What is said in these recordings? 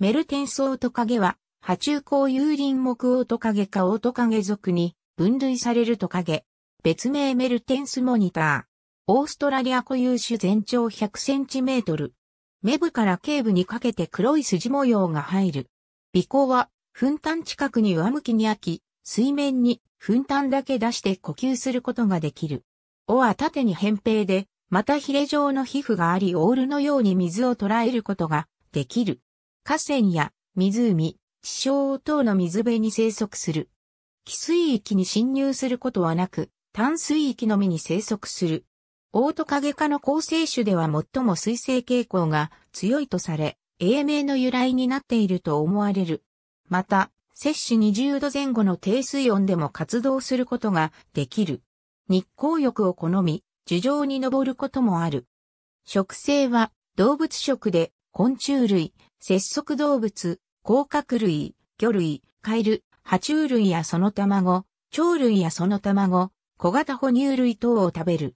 メルテンスオオトカゲは、波中高有林木オオトカゲかオオトカゲ属に分類されるトカゲ。別名メルテンスモニター。オーストラリア固有種全長100センチメートル。目部から頸部にかけて黒い筋模様が入る。尾行は、粉炭近くに上向きに開き、水面に粉炭だけ出して呼吸することができる。尾は縦に扁平で、またヒレ状の皮膚がありオールのように水を捉えることができる。河川や湖、地上等の水辺に生息する。寄水域に侵入することはなく、淡水域のみに生息する。オートカゲ科の構成種では最も水性傾向が強いとされ、英名の由来になっていると思われる。また、摂取20度前後の低水温でも活動することができる。日光浴を好み、樹上に登ることもある。植生は動物食で昆虫類、節足動物、甲殻類、魚類、カエル、爬虫類やその卵、鳥類やその卵、小型哺乳類等を食べる。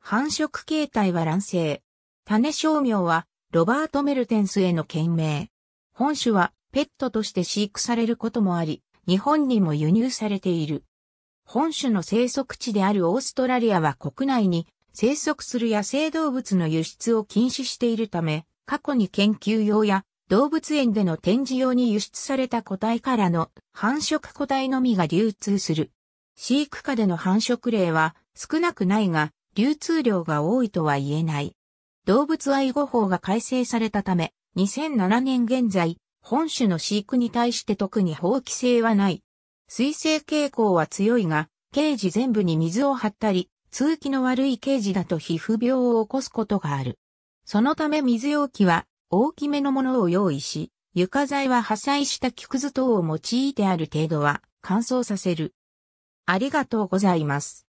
繁殖形態は卵生。種商名はロバート・メルテンスへの件名。本種はペットとして飼育されることもあり、日本にも輸入されている。本種の生息地であるオーストラリアは国内に生息する野生動物の輸出を禁止しているため、過去に研究用や動物園での展示用に輸出された個体からの繁殖個体のみが流通する。飼育下での繁殖例は少なくないが、流通量が多いとは言えない。動物愛護法が改正されたため、2007年現在、本種の飼育に対して特に法規制はない。水性傾向は強いが、ケージ全部に水を張ったり、通気の悪いケージだと皮膚病を起こすことがある。そのため水容器は大きめのものを用意し、床材は破砕した木くず等を用いてある程度は乾燥させる。ありがとうございます。